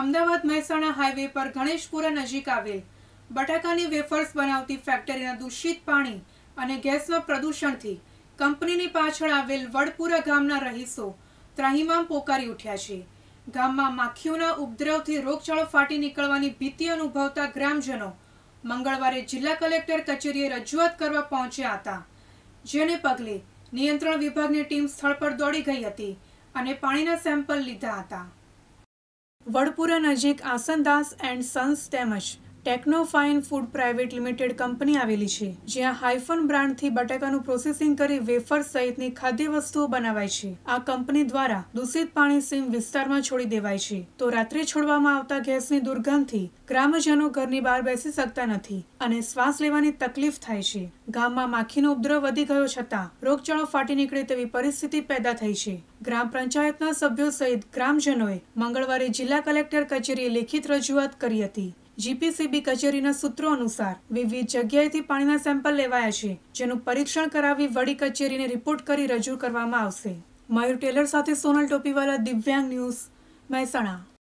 Ahmedabad Mehsana highway પર ગણેશપુરા નજીક આવેલ બટાકાની વેફર્સ બનાવતી ફેક્ટરીના દૂષિત પાણી અને ગેસના પ્રદૂષણથી કંપનીની પાછળ આવેલ વડપુરા ગામના રહીશો ત્રાહિમામ પોકારી ઉઠ્યા છે ગામમાં માખીઓના ઉપદ્રવથી રોગચાળો ફાટી નીકળવાની ભીતિ અનુભવતા ગ્રામજનો મંગળવારે જિલ્લા કલેક્ટર કચેરીએ રજૂઆત કરવા પહોંચ્યા હતા જેને પગલે નિયંત્રણ વિભાગની ટીમ સ્થળ પર દોડી ગઈ હતી અને પાણીના સેમ્પલ લીધા હતા વડપુરા નજીક આસનદાસ એન્ડ સન્સ તેમજ Technofine food private limited company આવેલી છે જ્યાં હાઇફન બ્રાન્ડથી બટાકાનું પ્રોસેસિંગ કરી વેફર સહિતની ખાદ્ય વસ્તુઓ બનાવાય છે આ કંપની દ્વારા દૂષિત પાણી સીમ વિસ્તારમાં છોડી દેવાય છે તો રાત્રે છોડવામાં આવતા ગેસની દુર્ગંધથી ગ્રામજનો ઘરની બહાર બેસી શકતા નથી અને શ્વાસ લેવાની તકલીફ થાય છે ગામમાં માખીનો ઉપદ્રવ વધી ગયો છતાં રોગચાળો ફાટી નીકળે તેવી પરિસ્થિતિ પેદા થઈ છે ગ્રામ પંચાયતના સભ્યો સહિત ગ્રામજનોએ મંગળવારે જિલ્લા કલેક્ટર કચેરીએ લેખિત રજૂઆત કરી હતી જીપીસીબી કચેરીના સૂત્રો અનુસાર વિવિધ જગ્યાએથી પાણીના સેમ્પલ લેવાયા છે જેનું પરીક્ષણ કરાવી વડી કચેરીને રિપોર્ટ કરી રજૂ કરવામાં આવશે મયુર ટેલર સાથે સોનલ ટોપીવાલા દિવ્યાંગ ન્યૂઝ મહેસાણા